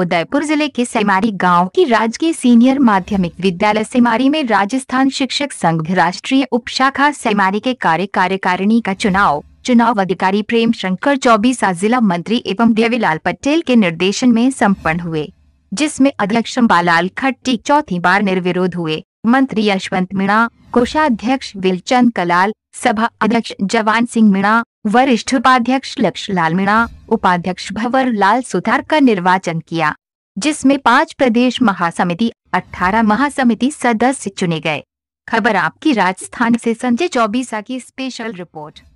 उदयपुर जिले के सेमारी गांव की राजकीय सीनियर माध्यमिक विद्यालय सेमारी में राजस्थान शिक्षक संघ राष्ट्रीय उप शाखा सेमारी के कार्य कार्यकारिणी का चुनाव चुनाव अधिकारी प्रेम शंकर चौबीसा जिला मंत्री एवं देवीलाल पटेल के निर्देशन में सम्पन्न हुए जिसमें अध्यक्ष बालाल खट्टी चौथी बार निर्विरोध हुए मंत्री यशवंत मीणा कोषाध्यक्ष विलचंद कलाल सभा अध्यक्ष जवान सिंह मीणा वरिष्ठ उपाध्यक्ष लाल मीणा उपाध्यक्ष भवर लाल सुथार का निर्वाचन किया जिसमें पांच प्रदेश महासमिति अठारह महासमिति सदस्य चुने गए खबर आपकी राजस्थान से संजय चौबीसा की स्पेशल रिपोर्ट